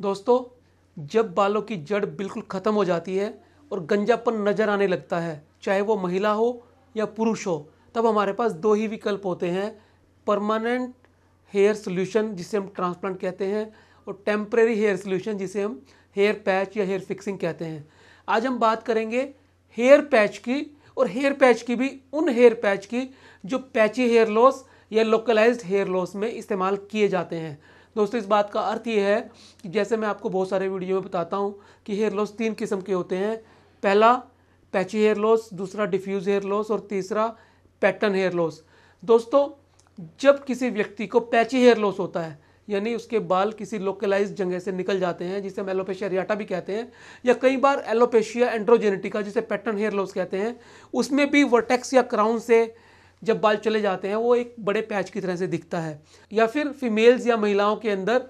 दोस्तों जब बालों की जड़ बिल्कुल ख़त्म हो जाती है और गंजापन नज़र आने लगता है चाहे वो महिला हो या पुरुष हो तब हमारे पास दो ही विकल्प होते हैं परमानेंट हेयर सोल्यूशन जिसे हम ट्रांसप्लांट कहते हैं और टेम्प्रेरी हेयर सोल्यूशन जिसे हम हेयर पैच या हेयर फिक्सिंग कहते हैं आज हम बात करेंगे हेयर पैच की और हेयर पैच की भी उन हेयर पैच की जो पैची हेयर लॉस या लोकलाइज्ड हेयर लॉस में इस्तेमाल किए जाते हैं दोस्तों इस बात का अर्थ ये है कि जैसे मैं आपको बहुत सारे वीडियो में बताता हूँ कि हेयर लॉस तीन किस्म के होते हैं पहला पैची हेयर लॉस दूसरा डिफ्यूज़ हेयर लॉस और तीसरा पैटर्न हेयर लॉस दोस्तों जब किसी व्यक्ति को पैची हेयर लॉस होता है यानी उसके बाल किसी लोकलाइज जगह से निकल जाते हैं जिसे हम एलोपेशिया रियाटा भी कहते हैं या कई बार एलोपेशिया एंड्रोजेनेटिका जिसे पैटर्न हेयर लॉस कहते हैं उसमें भी वर्टेक्स या क्राउन से जब बाल चले जाते हैं वो एक बड़े पैच की तरह से दिखता है या फिर फीमेल्स या महिलाओं के अंदर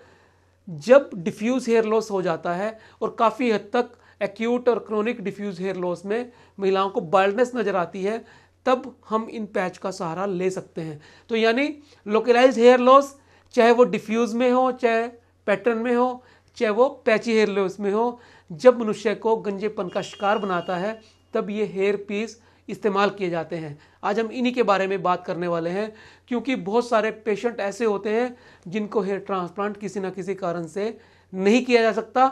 जब डिफ्यूज़ हेयर लॉस हो जाता है और काफ़ी हद तक एक्यूट और क्रोनिक डिफ्यूज़ हेयर लॉस में महिलाओं को बाल्डनेस नज़र आती है तब हम इन पैच का सहारा ले सकते हैं तो यानी लोकलाइज हेयर लॉस चाहे वो डिफ्यूज़ में हो चाहे पैटर्न में हो चाहे वो पैची हेयर लॉस में हो जब मनुष्य को गंजेपन का शिकार बनाता है तब ये हेयर पीस इस्तेमाल किए जाते हैं आज हम इन्हीं के बारे में बात करने वाले हैं क्योंकि बहुत सारे पेशेंट ऐसे होते हैं जिनको हेयर ट्रांसप्लांट किसी ना किसी कारण से नहीं किया जा सकता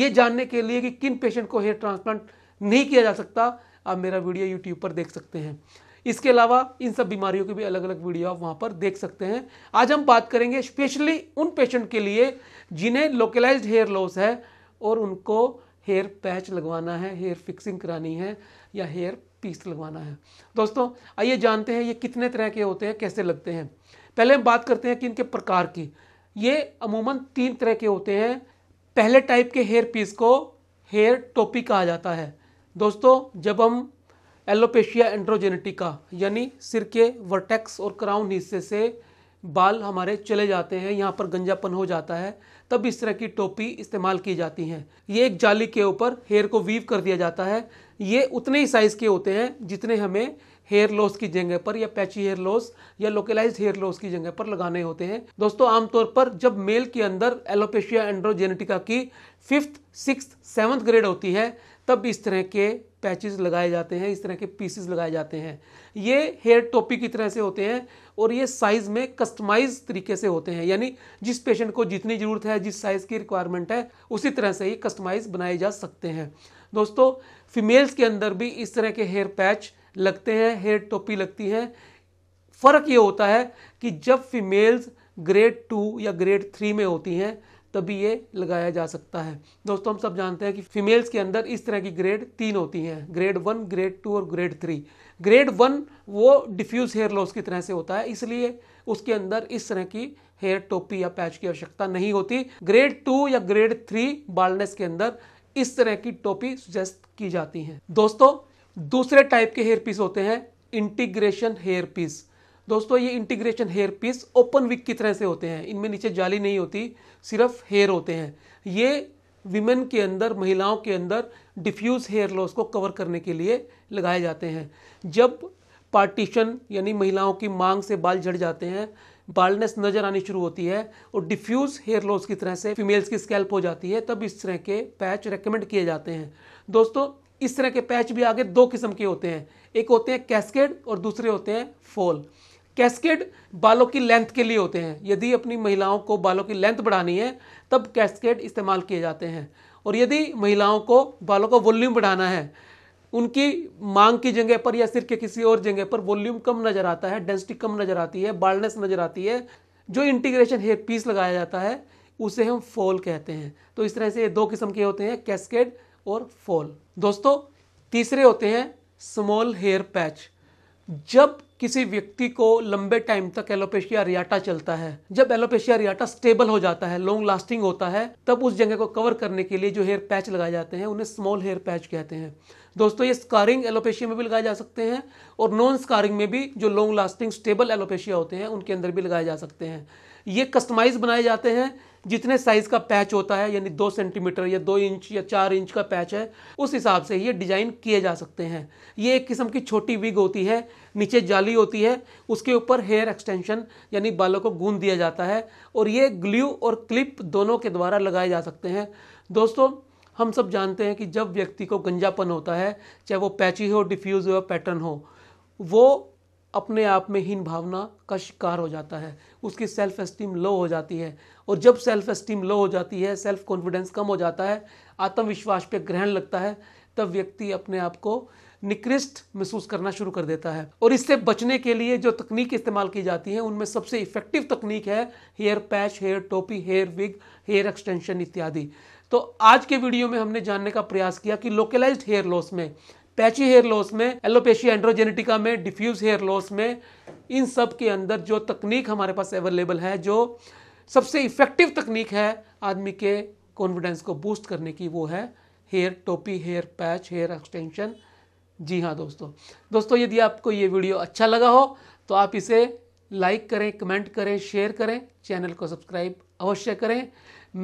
ये जानने के लिए कि किन पेशेंट को हेयर ट्रांसप्लांट नहीं किया जा सकता आप मेरा वीडियो यूट्यूब पर देख सकते हैं इसके अलावा इन सब बीमारियों की भी अलग अलग वीडियो आप वहाँ पर देख सकते हैं आज हम बात करेंगे स्पेशली उन पेशेंट के लिए जिन्हें लोकलाइज हेयर लॉस है और उनको हेयर पैच लगवाना है हेयर फिक्सिंग करानी है या हेयर पीस लगवाना है दोस्तों आइए जानते हैं ये कितने तरह के होते हैं कैसे लगते हैं पहले हम बात करते हैं कि इनके प्रकार की ये अमूमन तीन तरह के होते हैं पहले टाइप के हेयर पीस को हेयर टोपी कहा जाता है दोस्तों जब हम एलोपेशिया एंड्रोजेनेटिका यानी सिर के वर्टेक्स और क्राउन हिस्से से बाल हमारे चले जाते हैं यहाँ पर गंजापन हो जाता है तब इस तरह की टोपी इस्तेमाल की जाती है ये एक जाली के ऊपर हेयर को वीव कर दिया जाता है ये उतने ही साइज़ के होते हैं जितने हमें हेयर लॉस की जगह पर या पैची हेयर लॉस या लोकलाइज हेयर लॉस की जगह पर लगाने होते हैं दोस्तों आमतौर पर जब मेल के अंदर एलोपेशिया एंड्रोजेनेटिका की फिफ्थ सिक्स सेवन्थ ग्रेड होती है तब इस तरह के पैचेस लगाए जाते हैं इस तरह के पीसेस लगाए जाते हैं ये हेयर टोपी की तरह से होते हैं और ये साइज़ में कस्टमाइज तरीके से होते हैं यानी जिस पेशेंट को जितनी ज़रूरत है जिस साइज़ की रिक्वायरमेंट है उसी तरह से ही कस्टमाइज बनाए जा सकते हैं दोस्तों फीमेल्स के अंदर भी इस तरह के हेयर पैच लगते हैं हेयर टोपी लगती हैं फ़र्क ये होता है कि जब फीमेल्स ग्रेड टू या ग्रेड थ्री में होती हैं तभी ये लगाया जा सकता है दोस्तों हम सब जानते हैं कि फीमेल्स के अंदर इस तरह की ग्रेड तीन होती हैं ग्रेड वन ग्रेड टू और ग्रेड थ्री ग्रेड वन वो डिफ्यूज़ हेयर लॉस की तरह से होता है इसलिए उसके अंदर इस तरह की हेयर टोपी या पैच की आवश्यकता नहीं होती ग्रेड टू या ग्रेड थ्री बालनेस के अंदर इस तरह की टोपी सुजेस्ट की जाती है दोस्तों दूसरे टाइप के हेयर पीस होते हैं इंटीग्रेशन हेयर पीस दोस्तों ये integration hair piece open wig की तरह से होते हैं इनमें नीचे जाली नहीं होती सिर्फ हेयर होते हैं ये विमेन के अंदर महिलाओं के अंदर डिफ्यूज़ हेयर लॉस को कवर करने के लिए लगाए जाते हैं जब पार्टीशन यानी महिलाओं की मांग से बाल झड़ जाते हैं बाल्डनेस नजर आनी शुरू होती है और डिफ्यूज हेयर लॉस की तरह से फीमेल्स की स्कैल्प हो जाती है तब इस तरह के पैच रिकमेंड किए जाते हैं दोस्तों इस तरह के पैच भी आगे दो किस्म के होते हैं एक होते हैं कैस्केड और दूसरे होते हैं फॉल कैस्केड बालों की लेंथ के लिए होते हैं यदि अपनी महिलाओं को बालों की लेंथ बढ़ानी है तब कैस्केड इस्तेमाल किए जाते हैं और यदि महिलाओं को बालों का वॉल्यूम बढ़ाना है उनकी मांग की जगह पर या सिर के किसी और जगह पर वॉल्यूम कम नजर आता है डेंसिटी कम नजर आती है बाल्डनेस नजर आती है जो इंटीग्रेशन हेयर पीस लगाया जाता है उसे हम फॉल कहते हैं तो इस तरह से ये दो किस्म के होते हैं कैस्केड और फॉल दोस्तों तीसरे होते हैं स्मॉल हेयर पैच जब किसी व्यक्ति को लंबे टाइम तक एलोपेशिया रियाटा चलता है जब एलोपेशिया रियाटा स्टेबल हो जाता है लॉन्ग लास्टिंग होता है तब उस जगह को कवर करने के लिए जो हेयर पैच लगाए जाते हैं उन्हें स्मॉल हेयर पैच कहते हैं दोस्तों ये स्कारिंग एलोपेशिया में भी लगाए जा सकते हैं और नॉन स्कारिंग में भी जो लॉन्ग लास्टिंग स्टेबल एलोपेशिया होते हैं उनके अंदर भी लगाए जा सकते हैं ये कस्टमाइज बनाए जाते हैं जितने साइज का पैच होता है यानी दो सेंटीमीटर या दो इंच या चार इंच का पैच है उस हिसाब से ये डिजाइन किए जा सकते हैं ये एक किस्म की छोटी विग होती है नीचे जाली होती है उसके ऊपर हेयर एक्सटेंशन यानी बालों को गूंद दिया जाता है और ये ग्ल्यू और क्लिप दोनों के द्वारा लगाए जा सकते हैं दोस्तों हम सब जानते हैं कि जब व्यक्ति को गंजापन होता है चाहे वो पैची हो डिफ्यूज़ हो पैटर्न हो वो अपने आप में हीन भावना का शिकार हो जाता है उसकी सेल्फ एस्टीम लो हो जाती है और जब सेल्फ एस्टीम लो हो जाती है सेल्फ कॉन्फिडेंस कम हो जाता है आत्मविश्वास पे ग्रहण लगता है तब व्यक्ति अपने आप को निकृष्ट महसूस करना शुरू कर देता है और इससे बचने के लिए जो तकनीक इस्तेमाल की जाती है उनमें सबसे इफेक्टिव तकनीक है हेयर पैच हेयर टोपी हेयर विग हेयर एक्सटेंशन इत्यादि तो आज के वीडियो में हमने जानने का प्रयास किया कि लोकलाइज्ड हेयर लॉस में पैची हेयर लॉस में एलोपेशी एंड्रोजेनेटिका में डिफ्यूज हेयर लॉस में इन सब के अंदर जो तकनीक हमारे पास अवेलेबल है जो सबसे इफेक्टिव तकनीक है आदमी के कॉन्फिडेंस को बूस्ट करने की वो है हेयर टोपी हेयर पैच हेयर एक्सटेंशन जी हाँ दोस्तों दोस्तों यदि आपको ये वीडियो अच्छा लगा हो तो आप इसे लाइक करें कमेंट करें शेयर करें चैनल को सब्सक्राइब अवश्य करें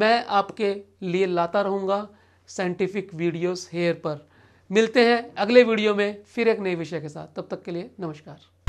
मैं आपके लिए लाता रहूँगा साइंटिफिक वीडियोस हेयर पर मिलते हैं अगले वीडियो में फिर एक नए विषय के साथ तब तक के लिए नमस्कार